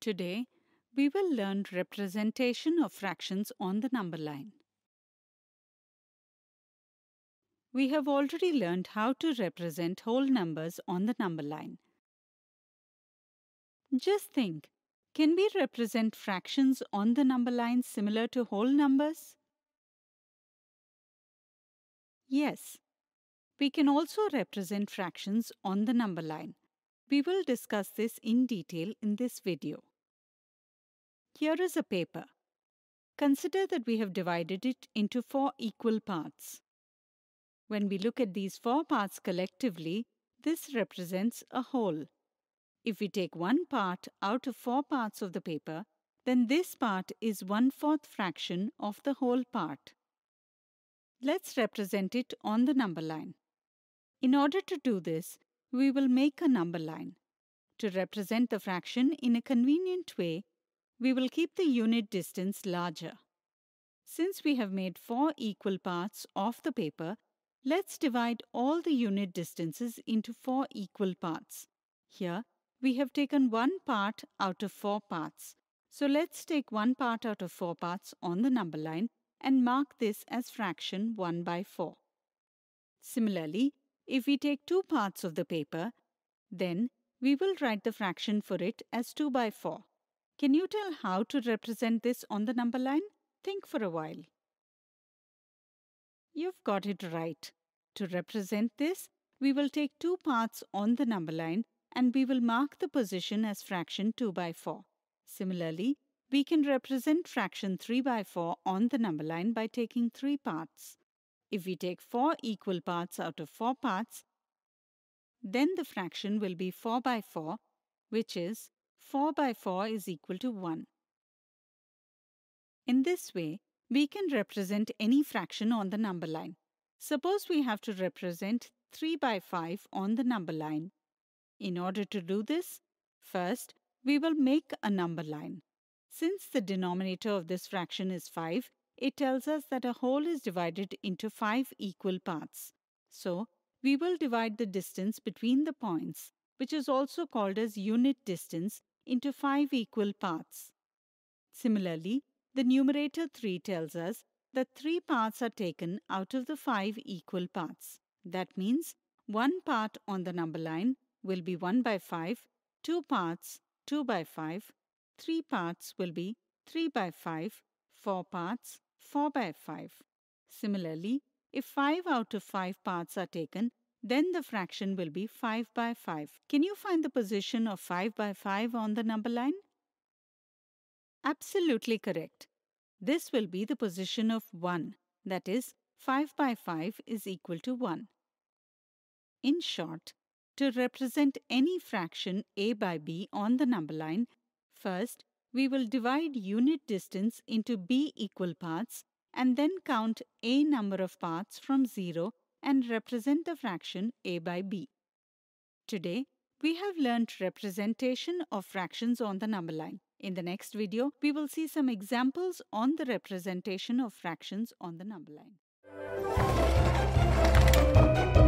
Today, we will learn representation of fractions on the number line. We have already learned how to represent whole numbers on the number line. Just think, can we represent fractions on the number line similar to whole numbers? Yes. We can also represent fractions on the number line. We will discuss this in detail in this video. Here is a paper. Consider that we have divided it into four equal parts. When we look at these four parts collectively, this represents a whole. If we take one part out of four parts of the paper, then this part is one-fourth fraction of the whole part. Let's represent it on the number line. In order to do this, we will make a number line. To represent the fraction in a convenient way, we will keep the unit distance larger. Since we have made four equal parts of the paper, let's divide all the unit distances into four equal parts. Here, we have taken one part out of four parts. So let's take one part out of four parts on the number line and mark this as fraction 1 by 4. Similarly, if we take two parts of the paper, then we will write the fraction for it as 2 by 4. Can you tell how to represent this on the number line? Think for a while. You've got it right. To represent this, we will take two parts on the number line and we will mark the position as fraction 2 by 4. Similarly, we can represent fraction 3 by 4 on the number line by taking three parts. If we take four equal parts out of four parts, then the fraction will be 4 by 4, which is 4 by 4 is equal to 1. In this way, we can represent any fraction on the number line. Suppose we have to represent 3 by 5 on the number line. In order to do this, first we will make a number line. Since the denominator of this fraction is 5, it tells us that a whole is divided into 5 equal parts. So, we will divide the distance between the points, which is also called as unit distance into five equal parts. Similarly, the numerator 3 tells us that three parts are taken out of the five equal parts. That means one part on the number line will be 1 by 5, two parts 2 by 5, three parts will be 3 by 5, four parts 4 by 5. Similarly, if 5 out of 5 parts are taken then the fraction will be 5 by 5. Can you find the position of 5 by 5 on the number line? Absolutely correct. This will be the position of 1, that is, 5 by 5 is equal to 1. In short, to represent any fraction a by b on the number line, first we will divide unit distance into b equal parts and then count a number of parts from 0 and represent the fraction a by b. Today, we have learnt representation of fractions on the number line. In the next video, we will see some examples on the representation of fractions on the number line.